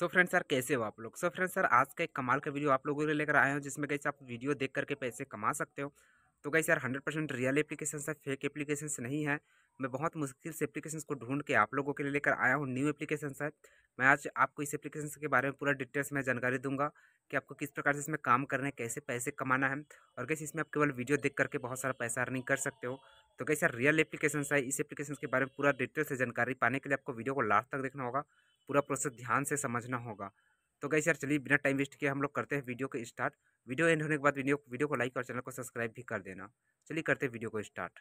so friends sir कैसे हो आप लोग सो फ्रेंड्स सर आज का एक कमाल का वीडियो आप लोगों के लेकर आए हो जिसमें कैसे आप वीडियो देख करके पैसे कमा सकते हो तो कैसे यार हंड्रेड परसेंट रियल एप्लीकेशन है फेक एप्लीकेशन नहीं है मैं बहुत मुश्किल से एप्लीकेशन को ढूंढ के आप लोगों के लिए लेकर आया हूँ न्यू एप्लीकेशन है मैं आज आपको इस एप्लीकेशन के बारे में पूरा डिटेल्स में जानकारी दूंगा कि आपको किस प्रकार से इसमें काम करना है कैसे पैसे कमाना है और कैसे इसमें आप केवल वीडियो देख करके बहुत सारा पैसा अर्निंग कर सकते हो तो कैसे रियल एप्लीकेशन है इस एप्लीकेशन के बारे में पूरा डिटेल से जानकारी पाने के लिए आपको वीडियो को लास्ट तक देखना होगा पूरा प्रोसेस ध्यान से समझना होगा तो गई यार चलिए बिना टाइम वेस्ट किए हम लोग करते हैं वीडियो को स्टार्ट वीडियो एंड होने के बाद वीडियो वीडियो को लाइक और चैनल को सब्सक्राइब भी कर देना चलिए करते हैं वीडियो को स्टार्ट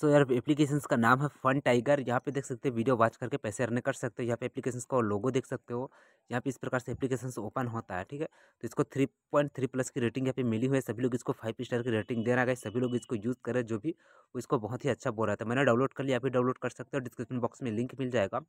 सो यार एप्लीकेशन का नाम है फन टाइगर यहाँ पे देख सकते हो वीडियो वॉच करके पैसे अर्न कर सकते हो यहाँ पे एप्लीकेशन का लोगो देख सकते हो यहाँ पे इस प्रकार से एप्लीकेशन ओपन होता है ठीक है तो इसको थ्री पॉइंट थ्री प्लस की रेटिंग यहाँ पे मिली हुई है सभी लोग इसको फाइव स्टार की रेटिंग देना गए सभी लोग इसको यूज़ करें जो भी इसको बहुत ही अच्छा बोल रहा था मैंने डाउनलोड कर लिया यहाँ भी डाउनलोड कर सकते हो डिस्क्रिप्शन बॉक्स में लिंक मिल जाएगा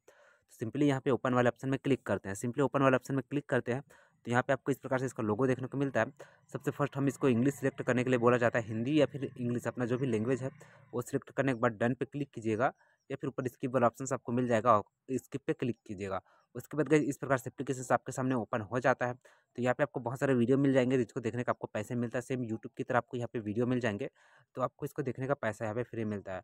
सिंपली यहाँ पे ओपन वाले ऑप्शन में क्लिक करते हैं सिंपली ओपन वाले ऑप्शन में क्लिक करते हैं तो यहाँ पे आपको इस प्रकार से इसका लोगो देखने को मिलता है सबसे फर्स्ट हम इसको इंग्लिश सिलेक्ट करने के लिए बोला जाता है हिंदी या फिर इंग्लिश अपना जो भी लैंग्वेज है वो सिलेक्ट करने के बाद डन पे क्लिक कीजिएगा या फिर ऊपर स्किप वाला ऑप्शन आपको मिल जाएगा स्किप पे क्लिक कीजिएगा उसके बाद गई इस प्रकार से एप्लीकेशन आपके सामने ओपन हो जाता है तो यहाँ पे आपको बहुत सारे वीडियो मिल जाएंगे जिसको देखने का आपको पैसे मिलता है सेम यूट्यूब की तरह आपको यहाँ पे वीडियो मिल जाएंगे तो आपको इसको देखने का पैसा यहाँ पे फ्री मिलता है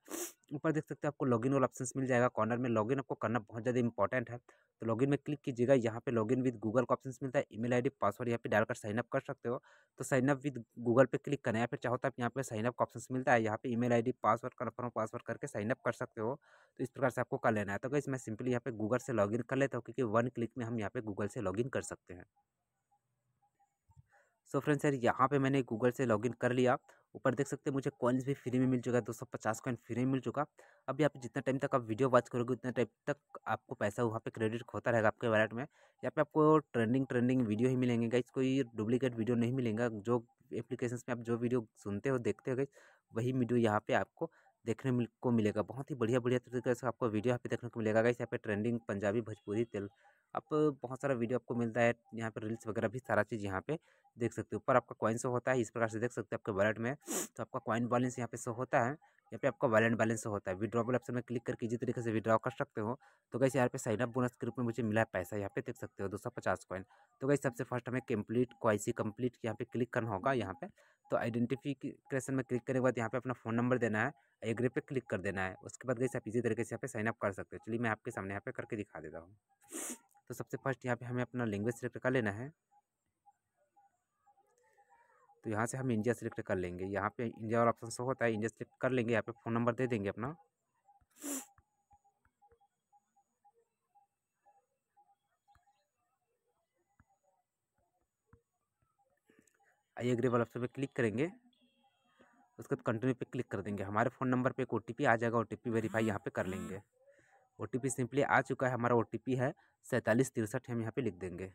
ऊपर देख सकते हैं आपको लॉगिन वाला ऑप्शन मिल जाएगा कॉर्नर में लॉगिन आपको करना बहुत ज़्यादा इंपॉर्टेंट है तो लॉगिन में क्लिक कीजिएगा यहाँ पे लॉगिन विद गूगल का ऑप्शन मिलता है ईमेल आईडी पासवर्ड यहाँ पे डालकर साइन अप कर सकते हो तो साइन अप विद गूगल पे क्लिक करना है फिर चाहो तो आप यहाँ पे साइन अप का ऑप्शन मिलता है यहाँ पे email ID password confirm password करके साइन अप कर सकते हो तो इस प्रकार से आपको कर लेना है तो इसमें सिंपली यहाँ पे गूगल से लॉग कर लेता हूँ क्योंकि वन क्लिक में हम यहाँ पे गूगल से लॉग कर सकते हैं सो फ्रेंड्स सर यहाँ पे मैंने गूगल से लॉगिन कर लिया ऊपर देख सकते हैं मुझे कॉइन्स भी फ्री में मिल चुका है दो सौ पचास कॉइन फ्री में मिल चुका अभी आप जितना टाइम तक आप वीडियो वॉच करोगे उतना टाइम तक आपको पैसा वहाँ पे क्रेडिट होता रहेगा आपके वैलेट में यहाँ पे आपको ट्रेंडिंग ट्रेंडिंग वीडियो ही मिलेंगे गाइस कोई डुप्लीकेट वीडियो नहीं मिलेगा जो एप्लीकेशन में आप जो वीडियो सुनते हो देखते हो गई वही वीडियो यहाँ पर आपको देखने मिल को मिलेगा बहुत ही बढ़िया बढ़िया तरीके से आपको वीडियो यहाँ पे देखने को मिलेगा गाइस यहाँ पे ट्रेंडिंग पंजाबी भोजपुरी तेल आप बहुत सारा वीडियो आपको मिलता है यहाँ पे रील्स वगैरह भी सारा चीज़ यहाँ पे देख सकते हो ऊपर आपका कॉइन शो होता है इस प्रकार से देख सकते हो आपके वॉलेट में तो आपका कॉइन बैलेंस यहाँ पे शो होता है यहाँ पे आपका वॉलेट बैलेंस होता है विड्रॉबल ऑप्शन में क्लिक करके जिस तरीके से विड्रॉ कर सकते हो तो कैसे यहाँ पे साइनअप बोनस के रूप में मुझे मिला है पैसा यहाँ पे देख सकते हो दो सौ पचास कॉइन तो कैसे सबसे फर्स्ट हमें कंप्लीट क्वाइसी कंप्लीट यहाँ पे क्लिक करना होगा यहाँ पे तो आइडेंटिफिकेशन में क्लिक करने के बाद यहाँ पे अपना फ़ोन नंबर देना है एग्री पे क्लिक कर देना है उसके बाद गई आप इसी तरीके से यहाँ पे साइन अप कर सकते हैं चलिए मैं आपके सामने यहाँ पे करके दिखा देता हूँ तो सबसे फर्स्ट यहाँ पे हमें अपना लैंग्वेज सिलेक्ट कर लेना है तो यहाँ से हम इंडिया सेलेक्ट कर लेंगे यहाँ पे इंडिया वाला ऑप्शन सो होता है इंडिया सेलेक्ट कर लेंगे यहाँ पे फ़ोन नंबर दे देंगे अपना आई वाले ऑप्शन पर क्लिक करेंगे उसके बाद कंटिन्यू पे क्लिक कर देंगे हमारे फ़ोन नंबर पे एक ओ आ जाएगा ओ टी वेरीफाई यहाँ पे कर लेंगे ओ सिंपली आ चुका है हमारा ओ है सैंतालीस तिरसठ हम यहाँ पे लिख देंगे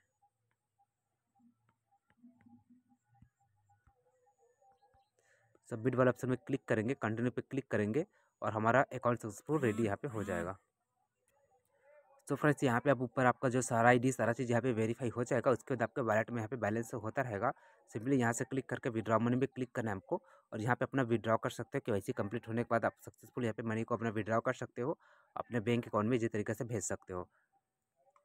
सबमिट वाले ऑप्शन में क्लिक करेंगे कंटिन्यू पे क्लिक करेंगे और हमारा अकाउंट सक्सेसफुल रेडी यहाँ पे हो जाएगा सो तो फ्रेंड्स यहाँ पे आप ऊपर आपका जो सारा आईडी सारा चीज़ यहाँ पे वेरीफाई हो जाएगा उसके बाद आपके वॉलेट में यहाँ पे बैलेंस होता रहेगा सिंपली यहाँ से क्लिक करके विड्रॉ मनी भी क्लिक करना है आपको और यहाँ पे अपना विड्रॉ कर सकते हो कि वैसे कंप्लीट होने के बाद आप सक्सेसफुल यहाँ पे मनी को अपना विड्रॉ कर सकते हो अपने बैंक अकाउंट में जिस तरीके से भेज सकते हो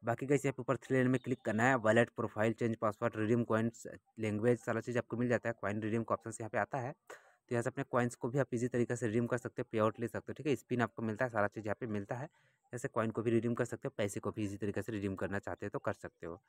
बाकी कैसे पे ऊपर थ्री लाइन में क्लिक करना है wallet profile change password redeem coins language सारा चीज़ आपको मिल जाता है कॉइन रिडीम का ऑप्शन यहाँ पे आता है तो यहाँ से अपने कॉइन्स को भी आप इजी तरीके से रिडीम कर सकते हो पे आउट ले सकते हो ठीक है स्पिन आपको मिलता है सारा चीज़ यहाँ पे मिलता है जैसे कॉइन को भी रिडीम कर सकते हो पैसे को भी इसी तरीके से रिडीम करना चाहते हो तो कर सकते हो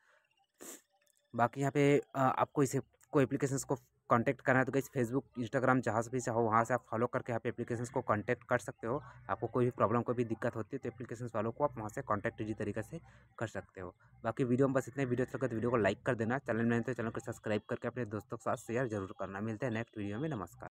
बाकी यहाँ पे आपको इसे को एप्लीकेशन को कांटेक्ट करना है तो गई फेसबुक इंस्टाग्राम जहाँ से भी चाहो वहाँ से आप फॉलो करके यहाँ पे एप्लीकेशन को कांटेक्ट कर सकते हो आपको कोई भी प्रॉब्लम कोई भी दिक्कत होती है तो एप्लीकेशन वालों को आप वहाँ से कांटेक्ट इजी तरीके से कर सकते हो बाकी वीडियो में बस इतने वीडियो अच्छा लगे तो वीडियो को लाइक कर देना चैनल में तो चैनल को सब्सक्राइब करके अपने दोस्तों के साथ शेयर जरूर करना मिलते हैं नेक्स्ट वीडियो में नमस्कार